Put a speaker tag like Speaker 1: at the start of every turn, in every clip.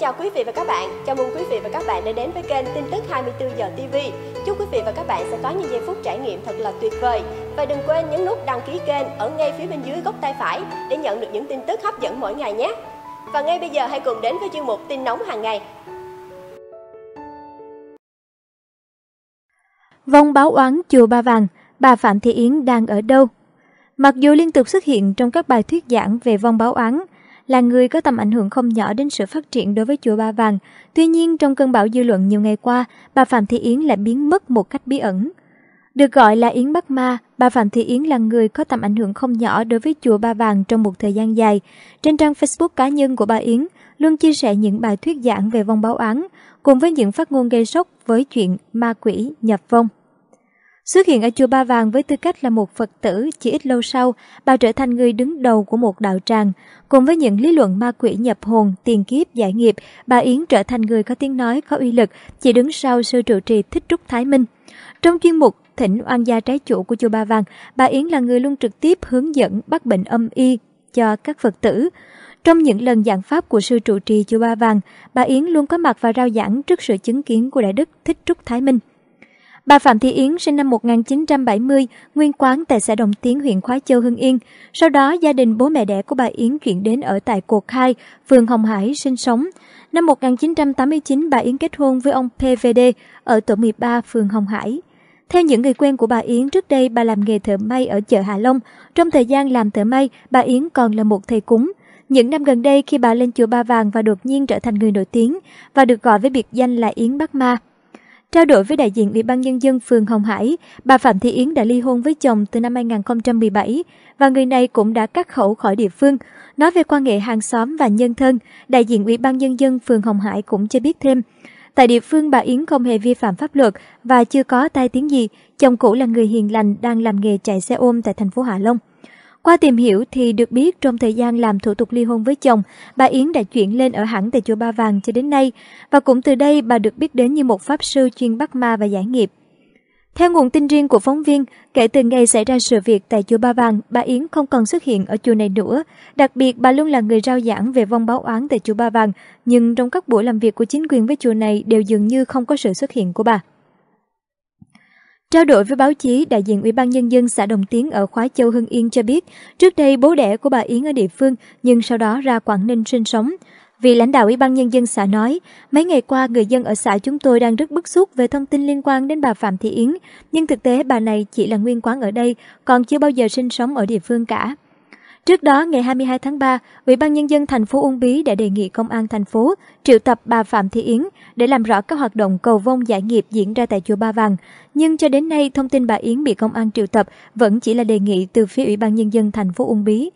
Speaker 1: chào quý vị và các bạn. Chào mừng quý vị và các bạn đã đến với kênh tin tức 24 giờ TV. Chúc quý vị và các bạn sẽ có những giây phút trải nghiệm thật là tuyệt vời. Và đừng quên nhấn nút đăng ký kênh ở ngay phía bên dưới góc tay phải để nhận được những tin tức hấp dẫn mỗi ngày nhé. Và ngay bây giờ hãy cùng đến với chuyên mục tin nóng hàng ngày.
Speaker 2: Vong báo oán chùa Ba Vàng, bà Phạm Thị Yến đang ở đâu? Mặc dù liên tục xuất hiện trong các bài thuyết giảng về vong báo oán, là người có tầm ảnh hưởng không nhỏ đến sự phát triển đối với chùa Ba Vàng. Tuy nhiên, trong cơn bão dư luận nhiều ngày qua, bà Phạm Thị Yến lại biến mất một cách bí ẩn. Được gọi là Yến Bắc Ma, bà Phạm Thị Yến là người có tầm ảnh hưởng không nhỏ đối với chùa Ba Vàng trong một thời gian dài. Trên trang Facebook cá nhân của bà Yến, luôn chia sẻ những bài thuyết giảng về vong báo án, cùng với những phát ngôn gây sốc với chuyện ma quỷ nhập vong. Xuất hiện ở chùa Ba Vàng với tư cách là một Phật tử, chỉ ít lâu sau, bà trở thành người đứng đầu của một đạo tràng. Cùng với những lý luận ma quỷ nhập hồn, tiền kiếp, giải nghiệp, bà Yến trở thành người có tiếng nói, có uy lực, chỉ đứng sau sư trụ trì Thích Trúc Thái Minh. Trong chuyên mục Thỉnh oan gia trái chủ của chùa Ba Vàng, bà Yến là người luôn trực tiếp hướng dẫn bắt bệnh âm y cho các Phật tử. Trong những lần giảng pháp của sư trụ trì chùa Ba Vàng, bà Yến luôn có mặt và rao giảng trước sự chứng kiến của Đại Đức Thích Trúc Thái Minh. Bà Phạm Thị Yến sinh năm 1970, nguyên quán tại xã Đồng Tiến, huyện Khói Châu, Hưng Yên. Sau đó, gia đình bố mẹ đẻ của bà Yến chuyển đến ở tại Cuộc Khai, phường Hồng Hải, sinh sống. Năm 1989, bà Yến kết hôn với ông PVD ở tổ 13, phường Hồng Hải. Theo những người quen của bà Yến, trước đây bà làm nghề thợ may ở chợ Hà Long. Trong thời gian làm thợ may, bà Yến còn là một thầy cúng. Những năm gần đây khi bà lên chùa Ba Vàng và đột nhiên trở thành người nổi tiếng và được gọi với biệt danh là Yến Bắc Ma, Trao đổi với đại diện Ủy ban Nhân dân phường Hồng Hải, bà Phạm Thị Yến đã ly hôn với chồng từ năm 2017 và người này cũng đã cắt khẩu khỏi địa phương. Nói về quan hệ hàng xóm và nhân thân, đại diện Ủy ban Nhân dân phường Hồng Hải cũng cho biết thêm. Tại địa phương bà Yến không hề vi phạm pháp luật và chưa có tai tiếng gì, chồng cũ là người hiền lành đang làm nghề chạy xe ôm tại thành phố Hạ Long. Qua tìm hiểu thì được biết trong thời gian làm thủ tục ly hôn với chồng, bà Yến đã chuyển lên ở hẳn tại chùa Ba Vàng cho đến nay, và cũng từ đây bà được biết đến như một pháp sư chuyên bắt ma và giải nghiệp. Theo nguồn tin riêng của phóng viên, kể từ ngày xảy ra sự việc tại chùa Ba Vàng, bà Yến không còn xuất hiện ở chùa này nữa. Đặc biệt, bà luôn là người rao giảng về vong báo oán tại chùa Ba Vàng, nhưng trong các buổi làm việc của chính quyền với chùa này đều dường như không có sự xuất hiện của bà. Trao đổi với báo chí, đại diện Ủy ban Nhân dân xã Đồng Tiến ở Khóa Châu Hưng Yên cho biết, trước đây bố đẻ của bà Yến ở địa phương nhưng sau đó ra Quảng Ninh sinh sống. Vì lãnh đạo Ủy ban Nhân dân xã nói, mấy ngày qua người dân ở xã chúng tôi đang rất bức xúc về thông tin liên quan đến bà Phạm Thị Yến, nhưng thực tế bà này chỉ là nguyên quán ở đây, còn chưa bao giờ sinh sống ở địa phương cả. Trước đó, ngày 22 tháng 3, Ủy ban Nhân dân thành phố Uông Bí đã đề nghị Công an thành phố triệu tập bà Phạm Thị Yến để làm rõ các hoạt động cầu vong giải nghiệp diễn ra tại chùa Ba Vàng. Nhưng cho đến nay, thông tin bà Yến bị công an triệu tập vẫn chỉ là đề nghị từ phía Ủy ban Nhân dân thành phố Uông Bí.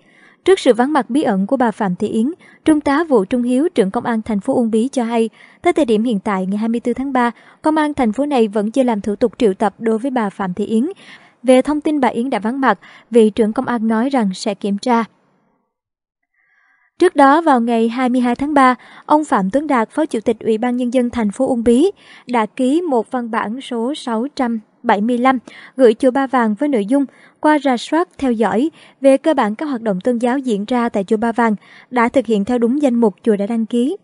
Speaker 2: Trước sự vắng mặt bí ẩn của bà Phạm Thị Yến, Trung tá Vũ Trung Hiếu, trưởng công an thành phố Uông Bí cho hay, tới thời điểm hiện tại ngày 24 tháng 3, công an thành phố này vẫn chưa làm thủ tục triệu tập đối với bà Phạm Thị Yến về thông tin bà Yến đã vắng mặt, vị trưởng công an nói rằng sẽ kiểm tra. Trước đó vào ngày 22 tháng 3, ông Phạm Tuấn Đạt, Phó Chủ tịch Ủy ban Nhân dân thành phố Uông Bí, đã ký một văn bản số 675 gửi chùa Ba Vàng với nội dung qua ra soát theo dõi về cơ bản các hoạt động tôn giáo diễn ra tại chùa Ba Vàng đã thực hiện theo đúng danh mục chùa đã đăng ký.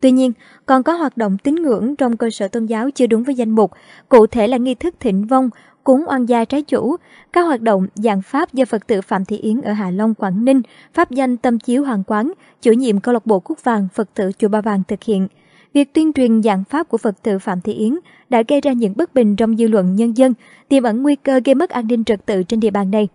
Speaker 2: Tuy nhiên, còn có hoạt động tín ngưỡng trong cơ sở tôn giáo chưa đúng với danh mục, cụ thể là nghi thức thịnh vong, cúng oan gia trái chủ, các hoạt động dạng pháp do Phật tử Phạm Thị Yến ở Hạ Long, Quảng Ninh, pháp danh Tâm Chiếu Hoàng Quán, chủ nhiệm câu lạc bộ Cúc Vàng, Phật tử Chùa Ba Vàng thực hiện. Việc tuyên truyền dạng pháp của Phật tử Phạm Thị Yến đã gây ra những bất bình trong dư luận nhân dân, tiềm ẩn nguy cơ gây mất an ninh trật tự trên địa bàn này.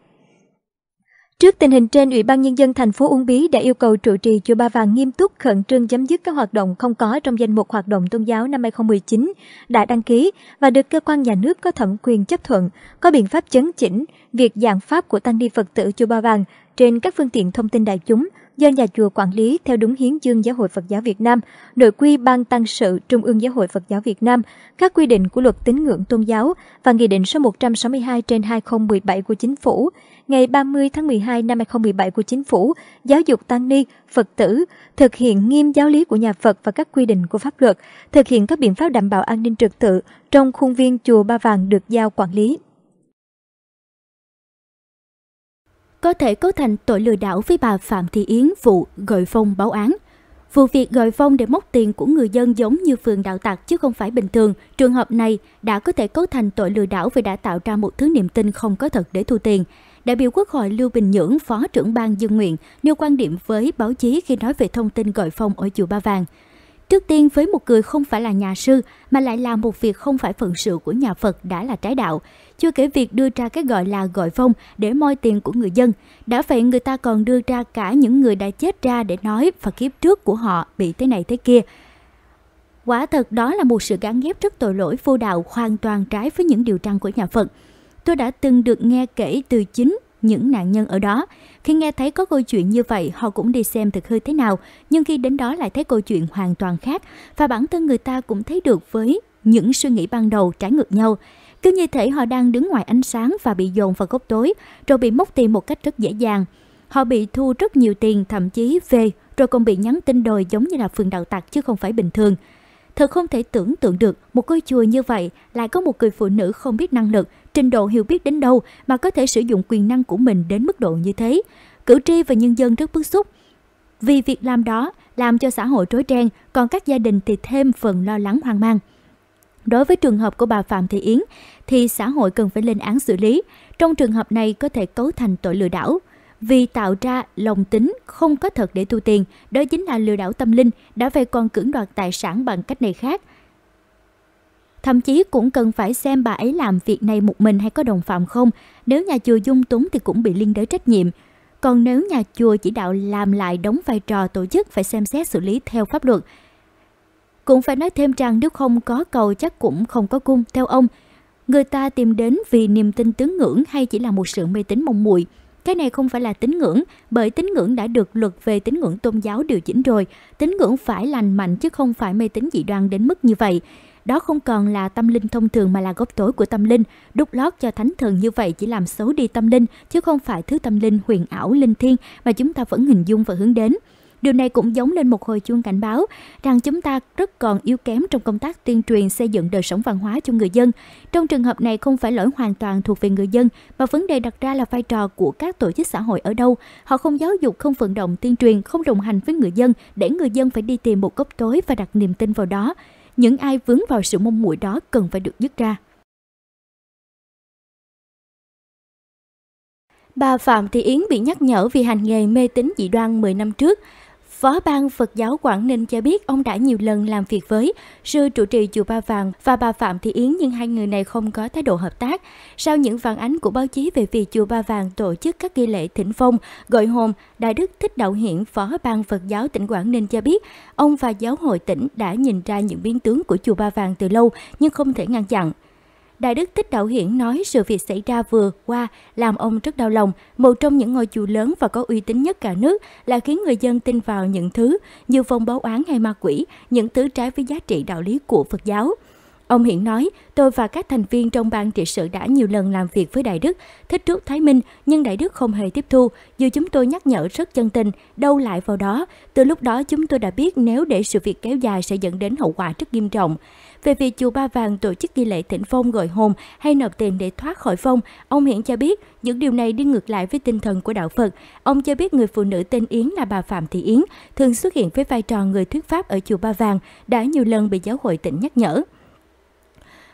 Speaker 2: Trước tình hình trên, Ủy ban Nhân dân thành phố Uông Bí đã yêu cầu trụ trì chùa Ba Vàng nghiêm túc khẩn trương chấm dứt các hoạt động không có trong danh mục hoạt động tôn giáo năm 2019 đã đăng ký và được cơ quan nhà nước có thẩm quyền chấp thuận, có biện pháp chấn chỉnh việc giảng pháp của tăng ni Phật tử chùa Ba Vàng trên các phương tiện thông tin đại chúng do nhà chùa quản lý theo đúng hiến chương Giáo hội Phật giáo Việt Nam, nội quy Ban Tăng sự Trung ương Giáo hội Phật giáo Việt Nam, các quy định của luật tín ngưỡng tôn giáo và Nghị định số 162 trên 2017 của Chính phủ, ngày 30 tháng 12 năm 2017 của Chính phủ, giáo dục tăng ni, Phật tử, thực hiện nghiêm giáo lý của nhà Phật và các quy định của pháp luật, thực hiện các biện pháp đảm bảo an ninh trật tự trong khuôn viên chùa Ba Vàng được giao quản lý. có thể cấu thành tội lừa đảo với bà
Speaker 1: Phạm Thị Yến vụ gọi phong báo án. Vụ việc gọi phong để móc tiền của người dân giống như phường đạo tặc chứ không phải bình thường, trường hợp này đã có thể cấu thành tội lừa đảo vì đã tạo ra một thứ niềm tin không có thật để thu tiền. Đại biểu Quốc hội Lưu Bình Nhưỡng, Phó trưởng ban dân nguyện, nêu quan điểm với báo chí khi nói về thông tin gọi phong ở chùa Ba Vàng. Trước tiên với một người không phải là nhà sư mà lại làm một việc không phải phận sự của nhà Phật đã là trái đạo. Chưa kể việc đưa ra cái gọi là gọi phong để moi tiền của người dân. Đã vậy người ta còn đưa ra cả những người đã chết ra để nói và kiếp trước của họ bị thế này thế kia. Quả thật đó là một sự gắn ghép rất tội lỗi vô đạo hoàn toàn trái với những điều răn của nhà Phật. Tôi đã từng được nghe kể từ chính những nạn nhân ở đó. Khi nghe thấy có câu chuyện như vậy, họ cũng đi xem thực hư thế nào, nhưng khi đến đó lại thấy câu chuyện hoàn toàn khác và bản thân người ta cũng thấy được với những suy nghĩ ban đầu trái ngược nhau. Cứ như thể họ đang đứng ngoài ánh sáng và bị dồn vào góc tối, rồi bị móc tiền một cách rất dễ dàng. Họ bị thu rất nhiều tiền, thậm chí về, rồi còn bị nhắn tin đòi giống như là phường đạo tặc chứ không phải bình thường. Thật không thể tưởng tượng được một ngôi chùa như vậy lại có một người phụ nữ không biết năng lực, trình độ hiểu biết đến đâu mà có thể sử dụng quyền năng của mình đến mức độ như thế. Cử tri và nhân dân rất bức xúc. Vì việc làm đó làm cho xã hội rối ren, còn các gia đình thì thêm phần lo lắng hoang mang. Đối với trường hợp của bà Phạm Thị Yến thì xã hội cần phải lên án xử lý. Trong trường hợp này có thể cấu thành tội lừa đảo vì tạo ra lòng tính không có thật để thu tiền, đó chính là lừa đảo tâm linh, đã vậy còn cưỡng đoạt tài sản bằng cách này khác. Thậm chí cũng cần phải xem bà ấy làm việc này một mình hay có đồng phạm không, nếu nhà chùa dung túng thì cũng bị liên đới trách nhiệm. Còn nếu nhà chùa chỉ đạo làm lại đóng vai trò tổ chức phải xem xét xử lý theo pháp luật. Cũng phải nói thêm rằng nếu không có cầu chắc cũng không có cung, theo ông. Người ta tìm đến vì niềm tin tướng ngưỡng hay chỉ là một sự mê tín mong muội cái này không phải là tín ngưỡng, bởi tín ngưỡng đã được luật về tín ngưỡng tôn giáo điều chỉnh rồi. Tín ngưỡng phải lành mạnh chứ không phải mê tín dị đoan đến mức như vậy. Đó không còn là tâm linh thông thường mà là gốc tối của tâm linh. Đúc lót cho thánh thần như vậy chỉ làm xấu đi tâm linh, chứ không phải thứ tâm linh huyền ảo linh thiêng mà chúng ta vẫn hình dung và hướng đến. Điều này cũng giống lên một hồi chuông cảnh báo rằng chúng ta rất còn yếu kém trong công tác tuyên truyền xây dựng đời sống văn hóa cho người dân. Trong trường hợp này không phải lỗi hoàn toàn thuộc về người dân mà vấn đề đặt ra là vai trò của các tổ chức xã hội ở đâu. Họ không giáo dục, không vận động tuyên truyền, không đồng hành với người dân để người dân phải đi tìm một gốc tối và đặt niềm tin vào đó. Những ai vướng vào sự mông muội đó cần phải được dứt ra. Bà Phạm Thị Yến bị nhắc nhở vì hành nghề mê tín dị đoan 10 năm trước. Phó ban Phật giáo Quảng Ninh cho biết ông đã nhiều lần làm việc với sư trụ trì chùa Ba Vàng và bà Phạm Thị Yến nhưng hai người này không có thái độ hợp tác. Sau những phản ánh của báo chí về việc chùa Ba Vàng tổ chức các nghi lễ thỉnh phong, gọi hồn, Đại Đức Thích Đạo Hiển, Phó ban Phật giáo tỉnh Quảng Ninh cho biết, ông và giáo hội tỉnh đã nhìn ra những biến tướng của chùa Ba Vàng từ lâu nhưng không thể ngăn chặn. Đại đức Thích Đạo Hiển nói sự việc xảy ra vừa qua làm ông rất đau lòng. Một trong những ngôi chùa lớn và có uy tín nhất cả nước là khiến người dân tin vào những thứ như phong báo oán hay ma quỷ, những thứ trái với giá trị đạo lý của Phật giáo. Ông Hiển nói, tôi và các thành viên trong ban trị sự đã nhiều lần làm việc với Đại Đức, thích trước Thái Minh, nhưng Đại Đức không hề tiếp thu, dù chúng tôi nhắc nhở rất chân tình, đâu lại vào đó. Từ lúc đó chúng tôi đã biết nếu để sự việc kéo dài sẽ dẫn đến hậu quả rất nghiêm trọng. Về việc chùa Ba Vàng tổ chức nghi lễ thỉnh phong gọi hồn hay nộp tiền để thoát khỏi phong, ông Hiển cho biết những điều này đi ngược lại với tinh thần của đạo Phật. Ông cho biết người phụ nữ tên Yến là bà Phạm Thị Yến, thường xuất hiện với vai trò người thuyết pháp ở chùa Ba Vàng, đã nhiều lần bị giáo hội tỉnh nhắc nhở.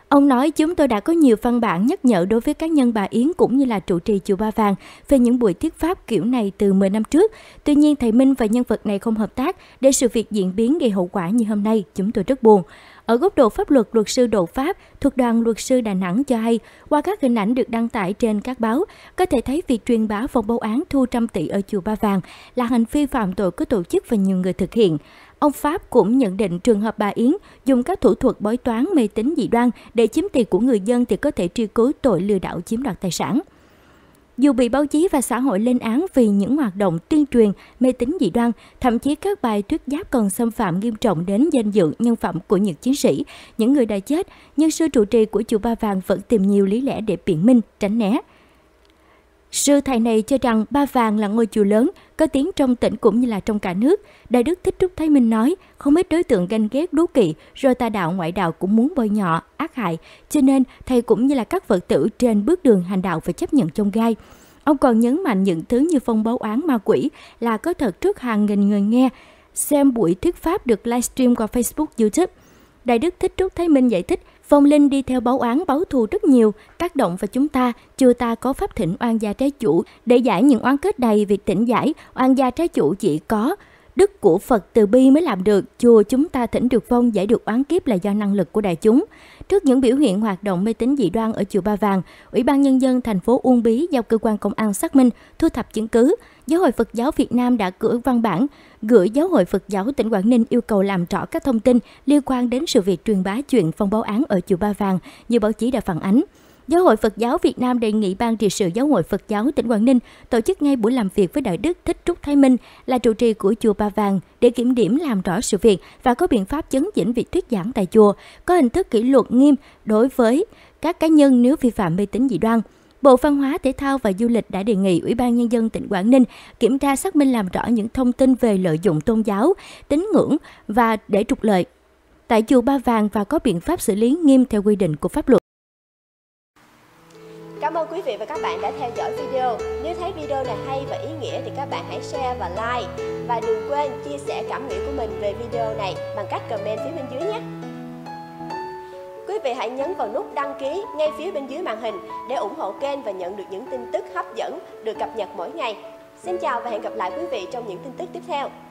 Speaker 1: Ông nói chúng tôi đã có nhiều văn bản nhắc nhở đối với cá nhân bà Yến cũng như là trụ trì chùa Ba Vàng về những buổi thuyết pháp kiểu này từ 10 năm trước. Tuy nhiên thầy Minh và nhân vật này không hợp tác để sự việc diễn biến gây hậu quả như hôm nay, chúng tôi rất buồn. Ở góc độ pháp luật, luật sư Đỗ Pháp thuộc đoàn luật sư Đà Nẵng cho hay, qua các hình ảnh được đăng tải trên các báo, có thể thấy việc truyền bá phòng bầu án thu trăm tỷ ở chùa Ba Vàng là hành vi phạm tội có tổ chức và nhiều người thực hiện. Ông Pháp cũng nhận định trường hợp bà Yến dùng các thủ thuật bói toán mê tín dị đoan để chiếm tiền của người dân thì có thể truy cứu tội lừa đảo chiếm đoạt tài sản. Dù bị báo chí và xã hội lên án vì những hoạt động tuyên truyền, mê tín dị đoan, thậm chí các bài thuyết giáp còn xâm phạm nghiêm trọng đến danh dự nhân phẩm của những chiến sĩ, những người đã chết, nhưng sư trụ trì của chùa Ba Vàng vẫn tìm nhiều lý lẽ để biện minh, tránh né. Sư thầy này cho rằng Ba Vàng là ngôi chùa lớn, có tiếng trong tỉnh cũng như là trong cả nước. Đại đức Thích Trúc Thái Minh nói, không ít đối tượng ganh ghét đố kỵ, rồi ta đạo ngoại đạo cũng muốn bôi nhọ, ác hại. Cho nên, thầy cũng như là các Phật tử trên bước đường hành đạo phải chấp nhận trong gai. Ông còn nhấn mạnh những thứ như phong báo án ma quỷ là có thật trước hàng nghìn người nghe, xem buổi thuyết pháp được livestream qua Facebook, YouTube – Đại đức Thích Trúc Thái Minh giải thích, phong linh đi theo báo án báo thù rất nhiều, tác động vào chúng ta, chưa ta có pháp thỉnh oan gia trái chủ. Để giải những oan kết đầy, việc tỉnh giải, oan gia trái chủ chỉ có đức của Phật từ bi mới làm được, chùa chúng ta thỉnh được phong giải được oán kiếp là do năng lực của đại chúng. Trước những biểu hiện hoạt động mê tín dị đoan ở chùa Ba Vàng, Ủy ban nhân dân thành phố Uông Bí giao cơ quan công an xác minh, thu thập chứng cứ, Giáo hội Phật giáo Việt Nam đã gửi văn bản gửi Giáo hội Phật giáo tỉnh Quảng Ninh yêu cầu làm rõ các thông tin liên quan đến sự việc truyền bá chuyện phong báo án ở chùa Ba Vàng như báo chí đã phản ánh. Giáo hội Phật giáo Việt Nam đề nghị Ban trị sự Giáo hội Phật giáo tỉnh Quảng Ninh tổ chức ngay buổi làm việc với Đại đức Thích Trúc Thái Minh là trụ trì của chùa Ba Vàng để kiểm điểm làm rõ sự việc và có biện pháp chấn chỉnh việc thuyết giảng tại chùa, có hình thức kỷ luật nghiêm đối với các cá nhân nếu vi phạm mê tín dị đoan. Bộ Văn hóa, Thể thao và Du lịch đã đề nghị Ủy ban Nhân dân tỉnh Quảng Ninh kiểm tra xác minh làm rõ những thông tin về lợi dụng tôn giáo, tín ngưỡng và để trục lợi tại chùa Ba Vàng và có biện pháp xử lý nghiêm theo quy định của pháp luật. Cảm ơn quý vị và các bạn đã theo dõi video. Nếu thấy video này hay và ý nghĩa thì các bạn hãy share và like. Và đừng quên chia sẻ cảm nghĩ của mình về video này bằng cách comment phía bên dưới nhé vị hãy nhấn vào nút đăng ký ngay phía bên dưới màn hình để ủng hộ kênh và nhận được những tin tức hấp dẫn được cập nhật mỗi ngày. Xin chào và hẹn gặp lại quý vị trong những tin tức tiếp theo.